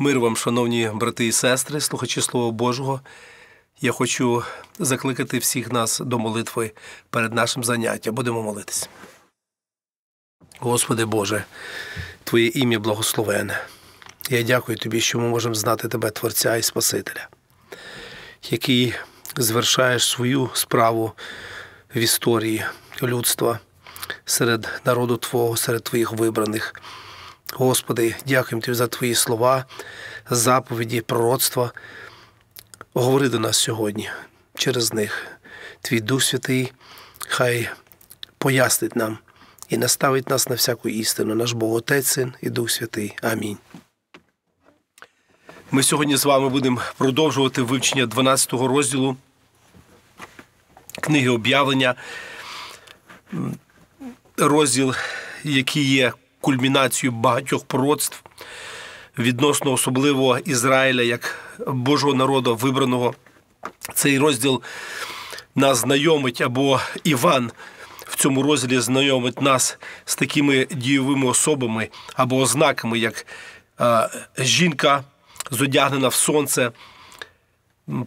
Мир вам, шановні брати і сестри, слухачі Слова Божого. Я хочу закликати всіх нас до молитви перед нашим заняттям. Будемо молитись. Господи Боже, Твоє ім'я благословене. Я дякую Тобі, що ми можемо знати Тебе, Творця і Спасителя, який звершаєш свою справу в історії людства серед народу Твого, серед Твоїх вибраних. Господи, дякуємо Тобі за Твої слова, заповіді, пророцтва. Говори до нас сьогодні через них. Твій Дух Святий, Хай пояснить нам і наставить нас на всяку істину, наш Бог Отець Син і Дух Святий. Амінь. Ми сьогодні з вами будемо продовжувати вивчення 12 розділу книги об'явлення, розділ, який є кульмінацією багатьох пророцтв відносно особливо Ізраїля як Божого народу вибраного. Цей розділ нас знайомить або Іван. В цьому розділі знайомить нас з такими дійовими особами або ознаками, як жінка, зодягнена в сонце,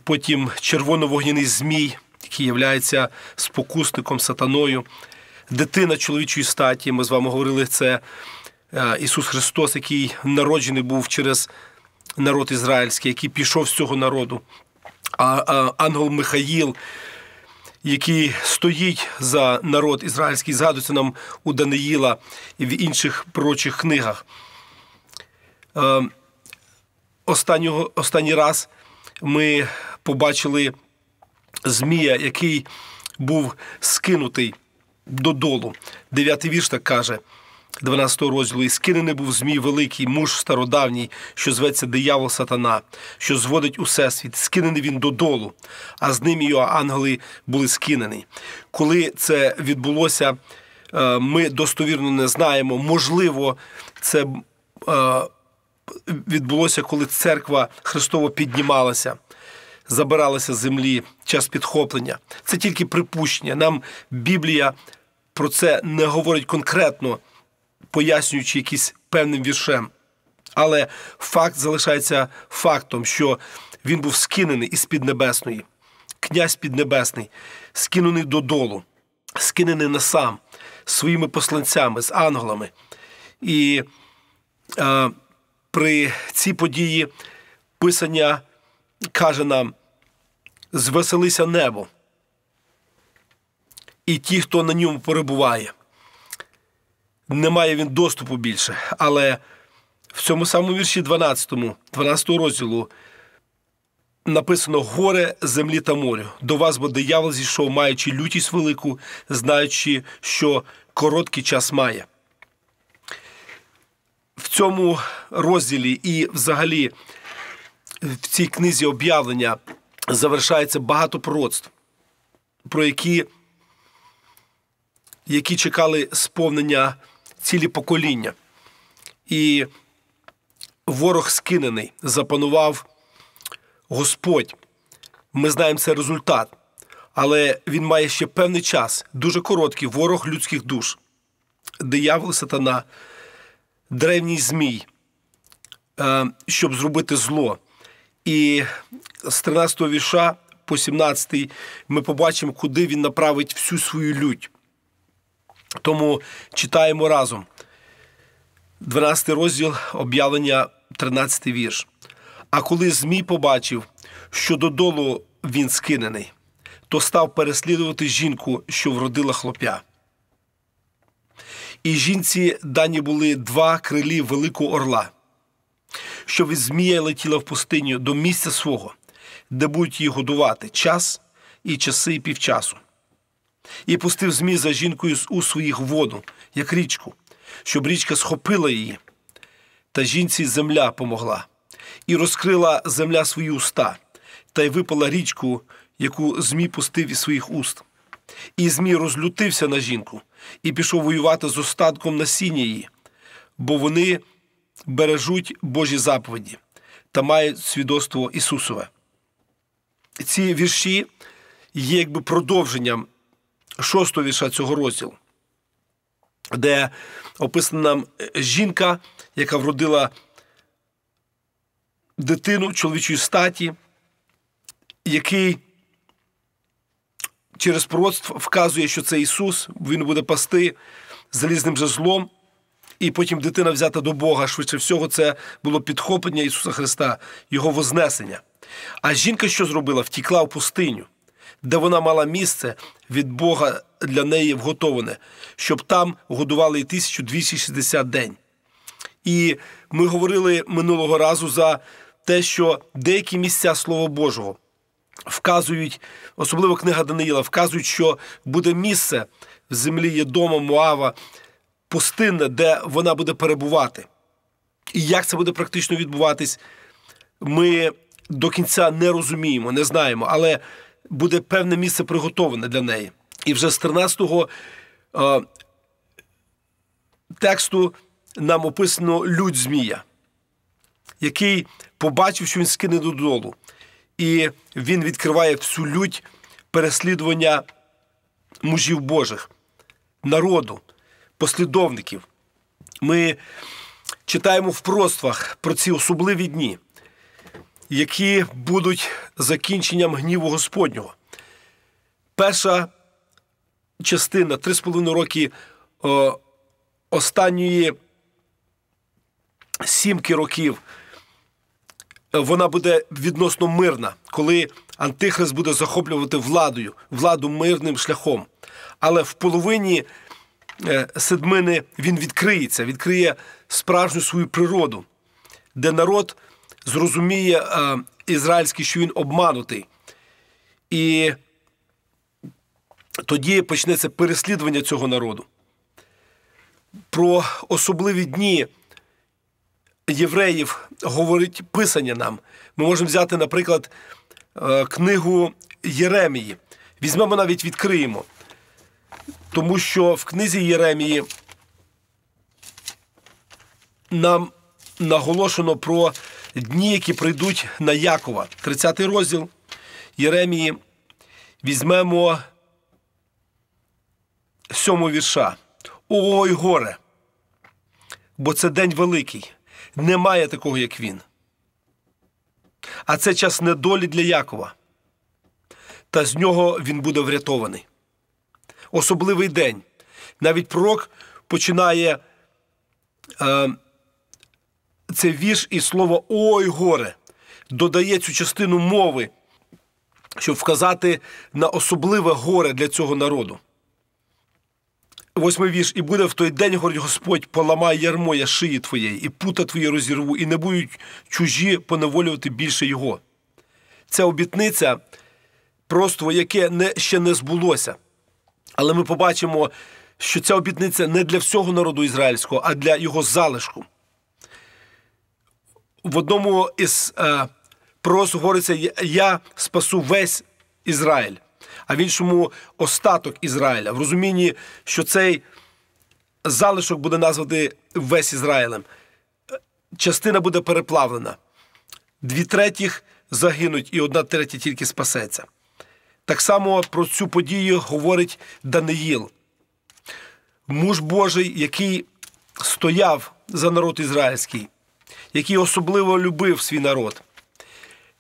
потім червоно-вогняний змій, який є спокусником сатаною, дитина чоловічої статі. Ми з вами говорили, це е, Ісус Христос, який народжений був через народ ізраїльський, який пішов з цього народу. А ангел Михаїл, який стоїть за народ ізраїльський, згадується нам у Даниїла і в інших пророчих книгах. Е, останнього, Останній раз ми побачили Змія, який був скинутий додолу. Дев'ятий вірш так каже. 12 розділу і скинений був змій великий муж стародавній, що зветься диявол сатана, що зводить Усесвіт. Скинений він додолу, а з ним його ангели були скинені. Коли це відбулося, е, ми достовірно не знаємо. Можливо, це е, відбулося, коли церква Христова піднімалася. забиралася з землі час підхоплення. Це тільки припущення. Нам Біблія про це не говорить конкретно, пояснюючи якийсь певним віршем. Але факт залишається фактом, що він був скинений із Піднебесної. Князь Піднебесний, скинений додолу, скинений на сам своїми посланцями, з ангелами. І е, при цій події Писання каже нам: звеселися небо і ті, хто на ньому перебуває. Не має він доступу більше. Але в цьому самому вірші 12 12 розділу написано горе землі та морю. До вас, бо диявол зійшов, маючи лютість велику, знаючи, що короткий час має. В цьому розділі і взагалі в цій книзі об'явлення завершається багато пророцтв, про які які чекали сповнення цілі покоління. І ворог скинений, запанував Господь. Ми знаємо це результат, але він має ще певний час, дуже короткий ворог людських душ, диявол сатана, древній змій, е, щоб зробити зло. І з 13 віша по 17 ми побачимо, куди він направить всю свою лють. Тому читаємо разом. 12 розділ об'явлення, 13 вірш. А коли Змій побачив, що додолу він скинений, то став переслідувати жінку, що вродила хлоп'я. І жінці дані були два крилі великого орла, що від Змія летіла в пустиню до місця свого, де будуть її годувати час і часи і півчасу і пустив змі за жінкою з у своїх воду, як річку, щоб річка схопила її, та жінці земля помогла, і розкрила земля свої уста, та й випала річку, яку змій пустив із своїх уст. І Змій розлютився на жінку і пішов воювати з остатком насіння її, бо вони бережуть Божі заповіді та мають свідоцтво Ісусове. Ці вірші є якби продовженням шостого вірша цього розділу, де описана нам е, жінка, яка вродила дитину чоловічої статі, який через пророцтво вказує, що це Ісус, Він буде пасти залізним жезлом. І потім дитина взята до Бога. Швидше всього, це було підхоплення Ісуса Христа, Його вознесення. А жінка що зробила? Втікла в пустиню де вона мала місце від Бога для неї вготоване, щоб там годували і 1260 день. І ми говорили минулого разу за те, що деякі місця Слова Божого вказують, особливо книга Даниїла, вказують, що буде місце в землі Єдома, Моава, пустинне, де вона буде перебувати. І як це буде практично відбуватись, ми до кінця не розуміємо, не знаємо. Але буде певне місце приготоване для неї. І вже з 13-го е, тексту нам описано людь Змія, який побачив, що він скине додолу. І він відкриває всю лють переслідування мужів Божих, народу, послідовників. Ми читаємо в проствах про ці особливі дні які будуть закінченням гніву Господнього. Перша частина три з половиною роки о, е, останньої сімки років. Вона буде відносно мирна, коли Антихрист буде захоплювати владою, владу мирним шляхом. Але в половині е, седмини він відкриється, відкриє справжню свою природу, де народ зрозуміє е, ізраїльський, що він обманутий. І тоді почнеться переслідування цього народу. Про особливі дні євреїв говорить писання нам. Ми можемо взяти, наприклад, е, книгу Єремії. Візьмемо навіть відкриємо. Тому що в книзі Єремії нам наголошено про дні, які прийдуть на Якова, 30 й розділ Єремії, візьмемо сьому вірша. Ой, горе! Бо це день великий, немає такого, як він. А це час недолі для Якова. Та з нього він буде врятований. Особливий день. Навіть пророк починає. Е, це вірш і слово ой горе додає цю частину мови, щоб вказати на особливе горе для цього народу. Восьмий вірш. І буде в той день, говорить Господь, поламай ярмо я шиї твоєї, і пута твої розірву, і не будуть чужі поневолювати більше його. Ця обітниця просто яке не, ще не збулося. Але ми побачимо, що ця обітниця не для всього народу ізраїльського, а для його залишку в одному із е, пророцтв говориться: Я спасу весь Ізраїль, а в іншому остаток Ізраїля. В розумінні, що цей залишок буде назвати весь Ізраїлем. Частина буде переплавлена, дві третіх загинуть, і одна третя тільки спасеться. Так само про цю подію говорить Даниїл, муж Божий, який стояв за народ ізраїльський який особливо любив свій народ,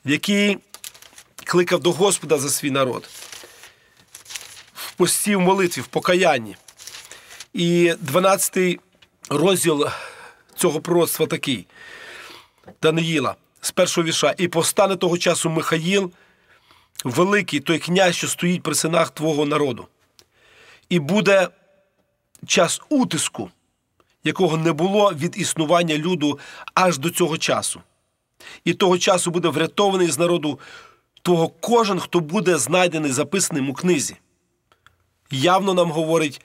який кликав до Господа за свій народ, в пості, молитві, в покаянні. І 12-й розділ цього пророцтва такий Даниїла з першого віша. І повстане того часу Михаїл, великий той князь, що стоїть при синах твого народу. І буде час утиску якого не було від існування люду аж до цього часу. І того часу буде врятований з народу того кожен, хто буде знайдений записаним у книзі. Явно нам говорить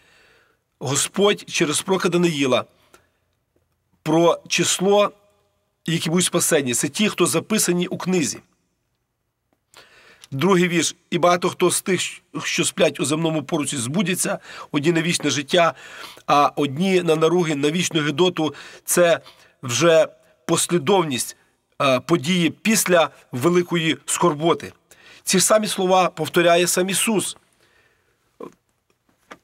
Господь через пророка Даниїла про число, які будуть спасені. Це ті, хто записані у книзі. Другий вірш, і багато хто з тих, що сплять у земному поруці, збудяться, одні на вічне життя, а одні на наруги на вічну Гедоту це вже послідовність е, події після великої скорботи. Ці ж самі слова повторяє сам Ісус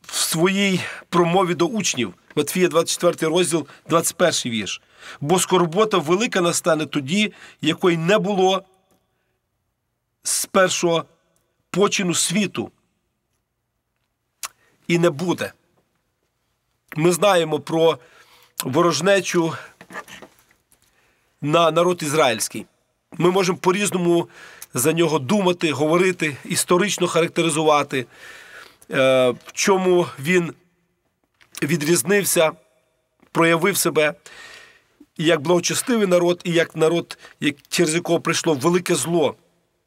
в своїй промові до учнів, Матфія, 24 розділ, 21 вірш. Бо скорбота велика настане тоді, якої не було з першого почину світу і не буде. Ми знаємо про ворожнечу на народ ізраїльський. Ми можемо по-різному за нього думати, говорити, історично характеризувати, е, в чому він відрізнився, проявив себе як благочестивий народ, і як народ, через якого прийшло велике зло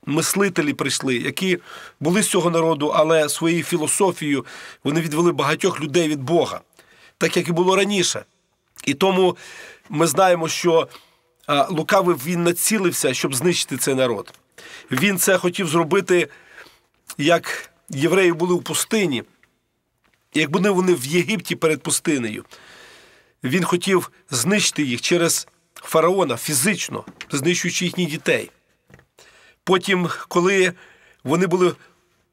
мислителі прийшли, які були з цього народу, але своєю філософією вони відвели багатьох людей від Бога, так як і було раніше. І тому ми знаємо, що лукавий він націлився, щоб знищити цей народ. Він це хотів зробити, як євреї були у пустині, як були вони в Єгипті перед пустинею. Він хотів знищити їх через фараона фізично, знищуючи їхніх дітей. Потім, коли вони були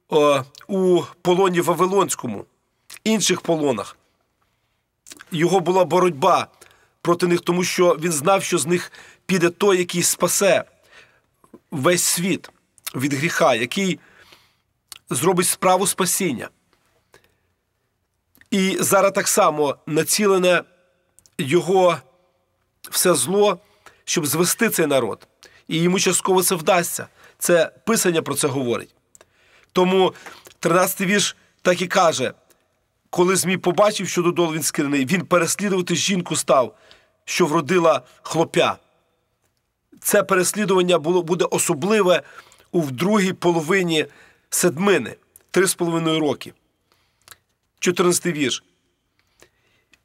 о, у полоні Вавилонському, інших полонах, його була боротьба проти них, тому що він знав, що з них піде той, який спасе весь світ від гріха, який зробить справу спасіння. І зараз так само націлене його все зло, щоб звести цей народ. І йому частково це вдасться. Це Писання про це говорить. Тому 13 вірш так і каже: коли Змій побачив, що додолу він скинений, він переслідувати жінку став, що вродила хлоп'я. Це переслідування було, буде особливе у другій половині седмини, три з половиною роки. 14 вірш.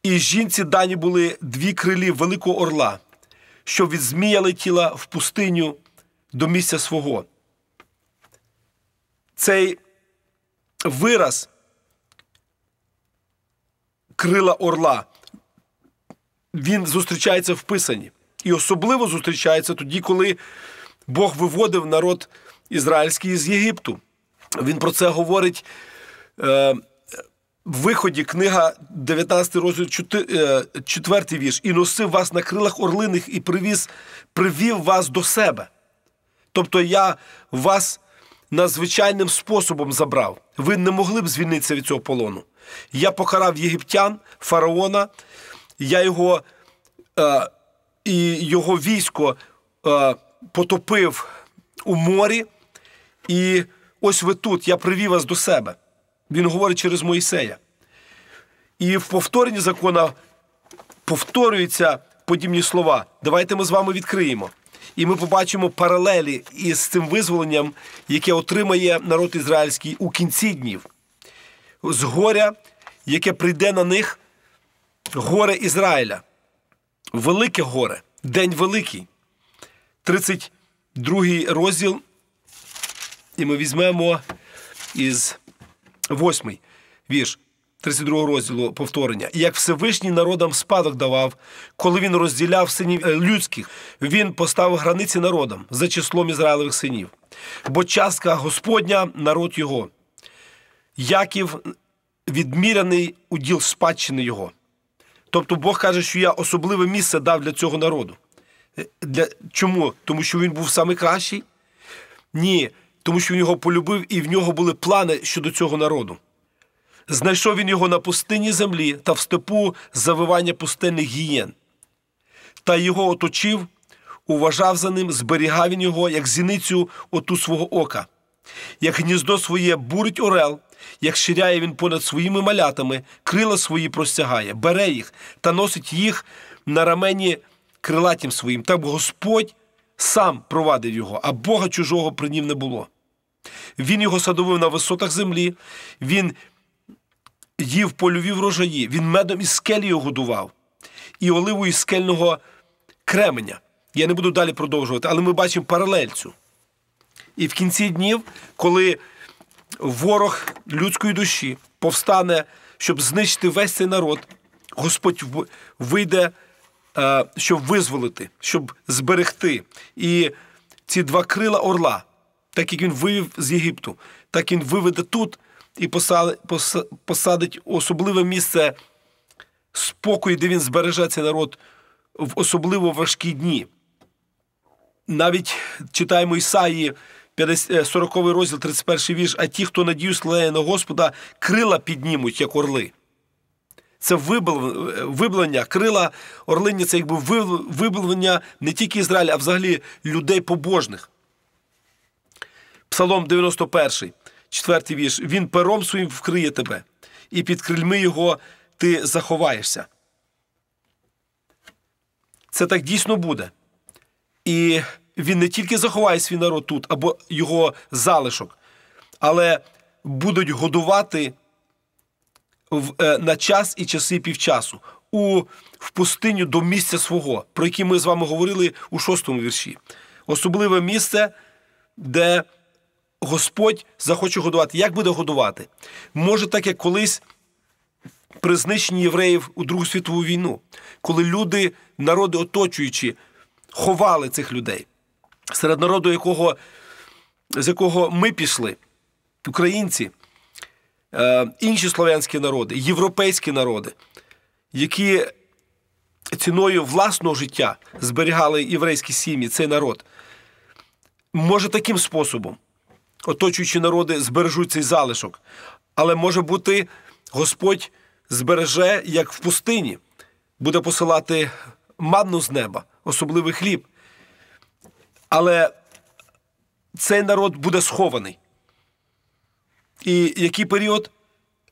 І жінці дані були дві крилі Великого Орла, що від змія летіла в пустиню до місця свого. Цей вираз крила орла. Він зустрічається в Писанні. І особливо зустрічається тоді, коли Бог виводив народ ізраїльський з Єгипту. Він про це говорить е, в виході книга 19 розділ, 4, е, вірш. І носив вас на крилах орлиних і привіз, привів вас до себе. Тобто я вас надзвичайним способом забрав. Ви не могли б звільнитися від цього полону. Я покарав єгиптян, фараона, я його е, і його військо е, потопив у морі. І ось ви тут, я привів вас до себе. Він говорить через Моїсея. І в повторенні закона повторюються подібні слова. Давайте ми з вами відкриємо і ми побачимо паралелі із цим визволенням, яке отримає народ ізраїльський у кінці днів. З горя, яке прийде на них, горе Ізраїля. Велике горе, День Великий. 32 розділ. І ми візьмемо із 8 вірш. 32 розділу повторення, як Всевишній народам спадок давав, коли він розділяв синів е, людських, він поставив границі народам за числом Ізраїлевих синів, бо частка Господня народ його, Яків відміряний уділ спадщини його. Тобто Бог каже, що я особливе місце дав для цього народу. Е, для... Чому? Тому що він був найкращий? Ні, тому що він його полюбив і в нього були плани щодо цього народу. Знайшов він його на пустині землі та в степу завивання пустельних гієн. Та його оточив, уважав за ним, зберігав він його, як зіницю оту свого ока, як гніздо своє бурить орел, як ширяє він понад своїми малятами, крила свої простягає, бере їх та носить їх на рамені крилатім своїм. Так Господь сам провадив його, а Бога чужого при нім не було. Він його садовив на висотах землі. він їв польові врожаї, він медом із скелі його годував і оливою із скельного кременя. Я не буду далі продовжувати, але ми бачимо паралельцю. І в кінці днів, коли ворог людської душі повстане, щоб знищити весь цей народ, Господь вийде, е, щоб визволити, щоб зберегти. І ці два крила орла, так як він вивів з Єгипту, так він виведе тут і посадить особливе місце спокою, де він збереже цей народ в особливо важкі дні. Навіть читаємо Ісаї, 40 е, розділ, 31 вірш, а ті, хто надію слає на Господа, крила піднімуть, як орли. Це виблення, крила орлині це якби виблення не тільки Ізраїля, а взагалі людей побожних. Псалом 91 четвертий вірш, він пером своїм вкриє тебе, і під крильми його ти заховаєшся. Це так дійсно буде. І він не тільки заховає свій народ тут або його залишок, але будуть годувати в, е, на час і часи півчасу у, в пустиню до місця свого, про яке ми з вами говорили у шостому вірші. Особливе місце, де Господь захоче годувати. Як буде годувати? Може, так як колись при знищенні євреїв у Другу світову війну, коли люди, народи оточуючі, ховали цих людей, серед народу, якого, з якого ми пішли, українці, е, інші слов'янські народи, європейські народи, які ціною власного життя зберігали єврейські сім'ї, цей народ, може таким способом оточуючі народи збережуть цей залишок. Але може бути, Господь збереже, як в пустині, буде посилати манну з неба, особливий хліб. Але цей народ буде схований. І який період?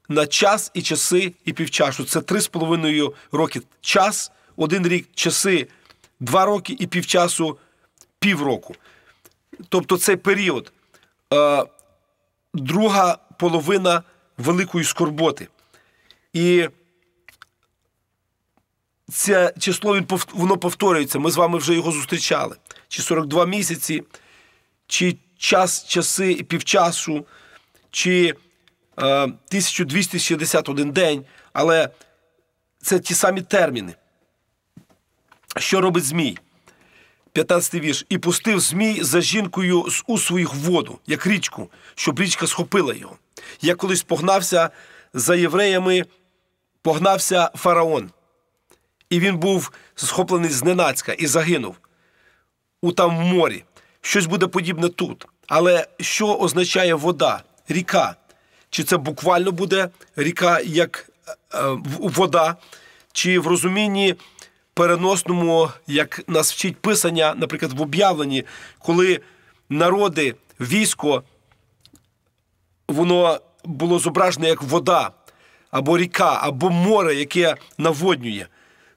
На час і часи і півчасу. Це три з половиною роки час, один рік часи, два роки і півчасу півроку. Тобто цей період е, друга половина великої скорботи. І це число воно повторюється. Ми з вами вже його зустрічали. Чи 42 місяці, чи час, часи і півчасу, чи е, 1261 день. Але це ті самі терміни. Що робить Змій? 15 вірш, і пустив Змій за жінкою з у своїх воду, як річку, щоб річка схопила його. Я колись погнався за євреями, погнався фараон, і він був схоплений зненацька і загинув у там морі. Щось буде подібне тут. Але що означає вода, ріка? Чи це буквально буде ріка як е, вода, чи в розумінні переносному, як нас вчить писання, наприклад, в об'явленні, коли народи, військо, воно було зображено, як вода або ріка, або море, яке наводнює.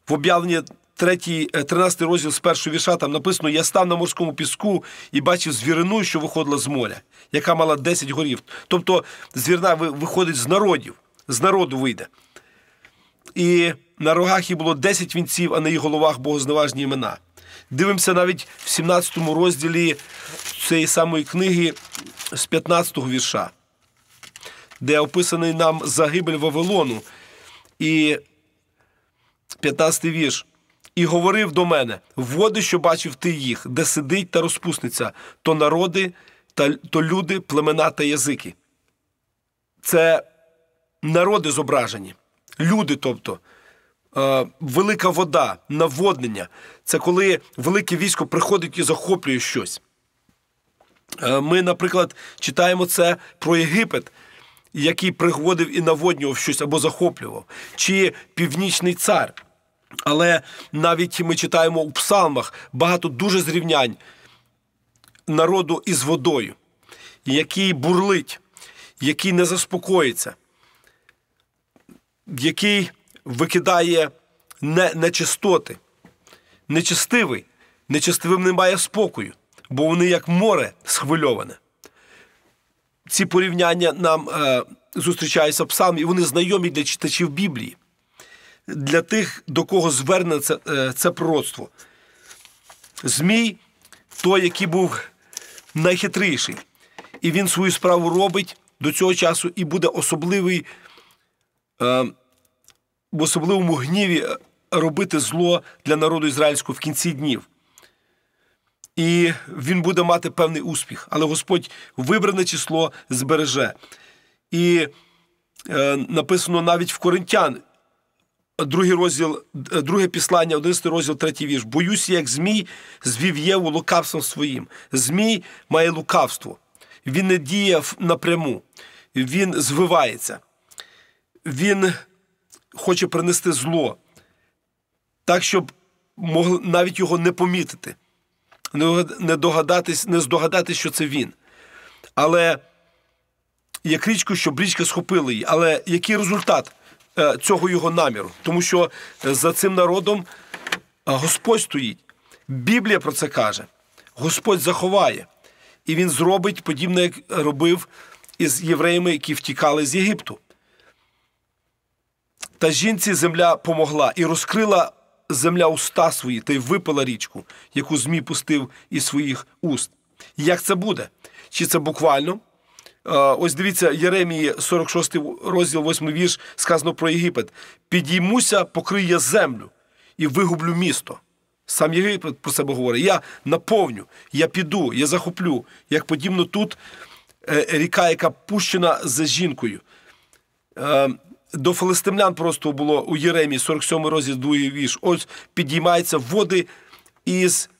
В об'явленні 3, 13 е, розділ з першого віша там написано: Я став на морському піску і бачив звірину, що виходила з моря, яка мала 10 горів. Тобто звірна виходить з народів, з народу вийде. І на рогах і було 10 вінців, а на її головах богозневажні імена. Дивимося навіть в 17 розділі цієї самої книги з 15-го вірша, де описаний нам загибель Вавилону. І 15-й вірш. І говорив до мене: води, що бачив ти їх, де сидить та розпусниця, то народи, та, то люди, племена та язики. Це народи зображені, люди, тобто. Е, велика вода, наводнення це коли велике військо приходить і захоплює щось. Е, ми, наприклад, читаємо це про Єгипет, який приходив і наводнював щось або захоплював, чи північний цар. Але навіть ми читаємо у псалмах багато дуже зрівнянь народу із водою, який бурлить, який не заспокоїться, який викидає не, нечистоти, нечистивий, нечистивим немає спокою, бо вони як море схвильоване. Ці порівняння нам е, зустрічаються псалмі, і вони знайомі для читачів Біблії, для тих, до кого звернеться це, е, це пророцтво. Змій той, який був найхитріший. І він свою справу робить до цього часу і буде особливий е, в особливому гніві е, робити зло для народу ізраїльського в кінці днів. І він буде мати певний успіх, але Господь вибране число збереже. І е, написано навіть в Коринтян, другий розділ, е, друге післання, 11 розділ, третій вірш. Боюся, як Змій звів Єву лукавством своїм. Змій має лукавство. Він не діє напряму, він звивається. Він хоче принести зло, так, щоб могли навіть його не помітити, не догадатись, не здогадатись, що це він. Але як річку, щоб річка схопила її. Але який результат е, цього його наміру? Тому що е, за цим народом е, Господь стоїть. Біблія про це каже. Господь заховає. І він зробить подібне, як робив із євреями, які втікали з Єгипту. Та жінці земля помогла і розкрила земля уста свої, та й випила річку, яку Змій пустив із своїх уст. Як це буде? Чи це буквально? Е, ось дивіться, Єремії, 46 розділ, 8 вірш, сказано про Єгипет. Підіймуся, покриє землю і вигублю місто. Сам Єгипет про себе говорить: я наповню, я піду, я захоплю. Як подібно тут е, ріка, яка пущена за жінкою. Е, до филистимлян просто було у Єремії 47 розділ, 2 вірш. Ось підіймаються води із,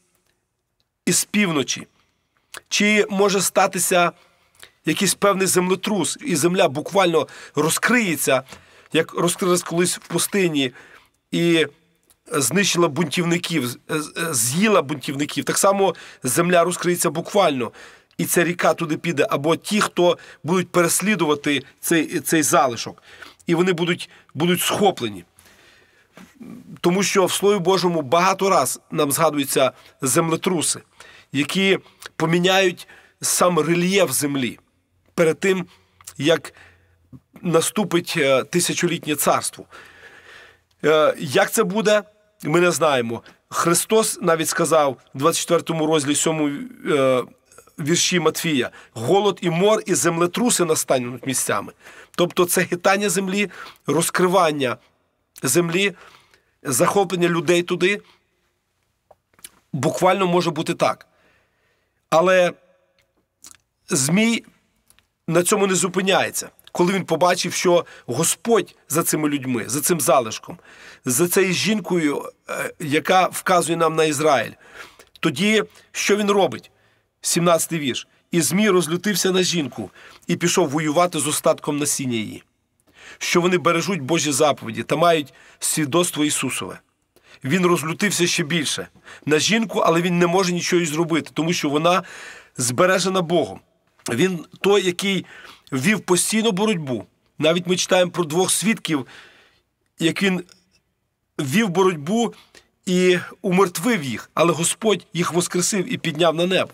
із півночі. Чи може статися якийсь певний землетрус, і земля буквально розкриється, як розкрилась колись в пустині, і знищила бунтівників, з'їла бунтівників. Так само земля розкриється буквально. І ця ріка туди піде, або ті, хто будуть переслідувати цей, цей залишок і вони будуть, будуть схоплені. Тому що в Слові Божому багато раз нам згадуються землетруси, які поміняють сам рельєф землі перед тим, як наступить е, тисячолітнє царство. Е, як це буде, ми не знаємо. Христос навіть сказав в 24 розділі 7 вірші Матфія: голод і мор, і землетруси настануть місцями. Тобто це хитання землі, розкривання землі, захоплення людей туди. Буквально може бути так. Але Змій на цьому не зупиняється, коли він побачив, що Господь за цими людьми, за цим залишком, за цією жінкою, е, яка вказує нам на Ізраїль, тоді що він робить? 17 вірш. І Змій розлютився на жінку і пішов воювати з остатком насіння її, що вони бережуть Божі заповіді та мають свідоцтво Ісусове. Він розлютився ще більше на жінку, але він не може нічого зробити, тому що вона збережена Богом. Він той, який вів постійну боротьбу. Навіть ми читаємо про двох свідків, як він вів боротьбу і умертвив їх, але Господь їх воскресив і підняв на небо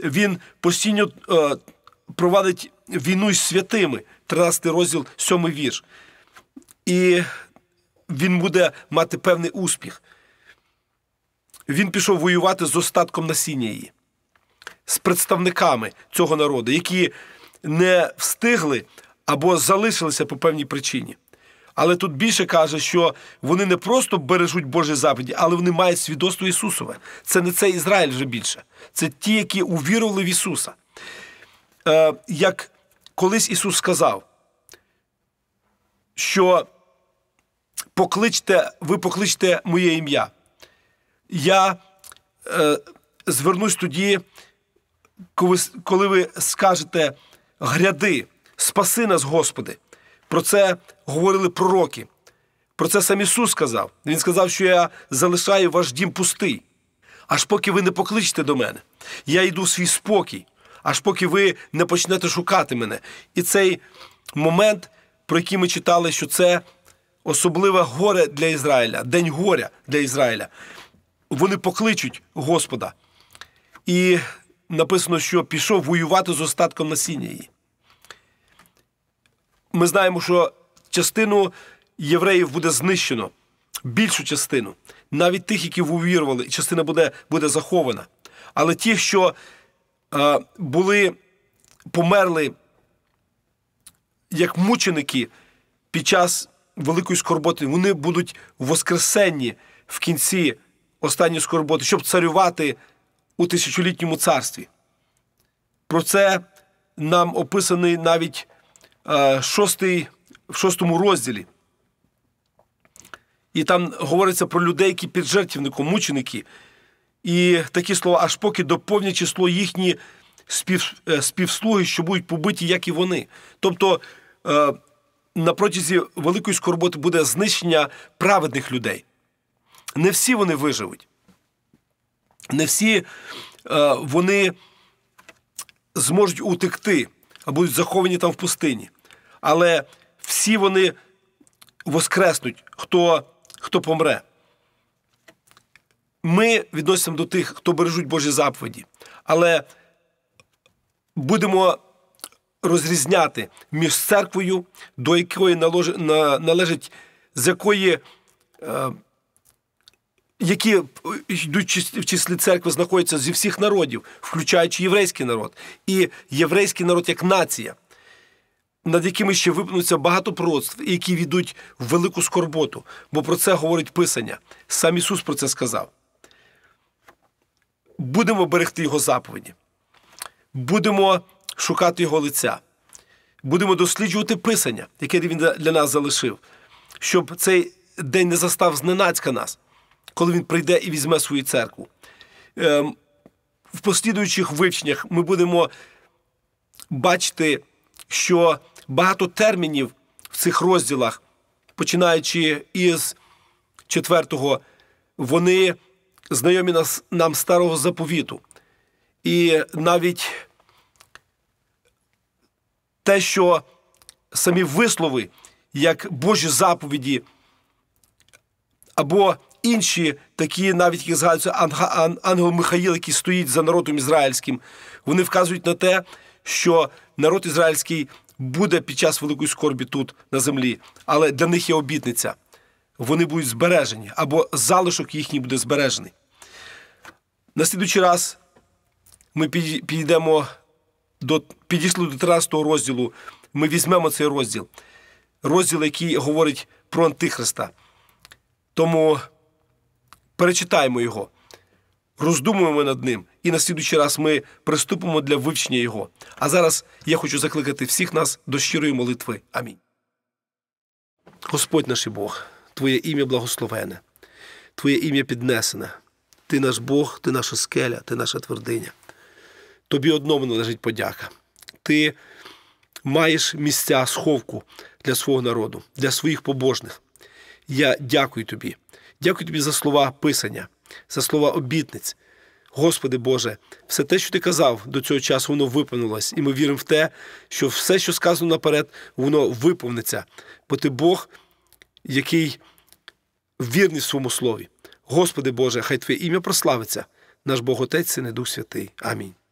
він постійно е, провадить війну із святими, 13 розділ, 7 вірш. І він буде мати певний успіх. Він пішов воювати з остатком насіння її, з представниками цього народу, які не встигли або залишилися по певній причині. Але тут більше каже, що вони не просто бережуть Божі заповіді, але вони мають свідоцтво Ісусове. Це не цей Ізраїль вже більше. Це ті, які увірували в Ісуса. Е, Як колись Ісус сказав, що покличте, ви покличте моє ім'я. Я е, звернусь тоді, коли ви скажете гряди, спаси нас, Господи. Про це говорили пророки. Про це сам Ісус сказав. Він сказав, що я залишаю ваш дім пустий, аж поки ви не покличете до мене. Я йду в свій спокій, аж поки ви не почнете шукати мене. І цей момент, про який ми читали, що це особливе горе для Ізраїля, день горя для Ізраїля. Вони покличуть Господа. І написано, що пішов воювати з остатком насіння її ми знаємо, що частину євреїв буде знищено, більшу частину, навіть тих, які вувірували, частина буде, буде захована. Але ті, що е, були, померли як мученики під час великої скорботи, вони будуть воскресенні в кінці останньої скорботи, щоб царювати у тисячолітньому царстві. Про це нам описаний навіть Е, шостий, в шостому розділі. І там говориться про людей, які під жертівником, мученики. І такі слова, аж поки доповнять число їхні спів, е, співслуги, що будуть побиті, як і вони. Тобто е, на протязі великої скорботи буде знищення праведних людей. Не всі вони виживуть. Не всі вони зможуть утекти а будуть заховані там в пустині але всі вони воскреснуть, хто, хто помре. Ми відносимо до тих, хто бережуть Божі заповіді, але будемо розрізняти між церквою, до якої належить, з якої, е, які йдуть в числі церкви, знаходяться зі всіх народів, включаючи єврейський народ, і єврейський народ як нація над якими ще випнуться багато пророцтв, які відуть в велику скорботу, бо про це говорить Писання. Сам Ісус про це сказав. Будемо берегти Його заповіді, будемо шукати Його лиця, будемо досліджувати Писання, яке він для нас залишив, щоб цей день не застав зненацька нас, коли Він прийде і візьме свою церкву. Ем, в послідуючих вивченнях ми будемо бачити, що багато термінів в цих розділах, починаючи із четвертого, вони знайомі нас, нам старого заповіту. І навіть те, що самі вислови, як Божі заповіді, або інші такі, навіть які згадуються ангел Михаїл, який стоїть за народом ізраїльським, вони вказують на те, що народ ізраїльський буде під час великої скорбі тут на землі, але для них є обітниця. Вони будуть збережені або залишок їхній буде збережений. Наслідуючий раз ми підійдемо до підійшли до 13 розділу. Ми візьмемо цей розділ, розділ, який говорить про Антихриста. Тому перечитаємо його, роздумуємо над ним і на слідуючий раз ми приступимо для вивчення його. А зараз я хочу закликати всіх нас до щирої молитви. Амінь. Господь наш Бог, Твоє ім'я благословене, Твоє ім'я піднесене. Ти наш Бог, ти наша скеля, ти наша твердиня. Тобі одному належить подяка. Ти маєш місця сховку для свого народу, для своїх побожних. Я дякую тобі. Дякую тобі за слова Писання, за слова обітниць, Господи Боже, все те, що ти казав до цього часу, воно виповнилось, і ми віримо в те, що все, що сказано наперед, воно виповниться. Бо ти Бог, який вірний в своєму слові. Господи Боже, хай Твоє ім'я прославиться, наш Бог Отець Син і Дух Святий. Амінь.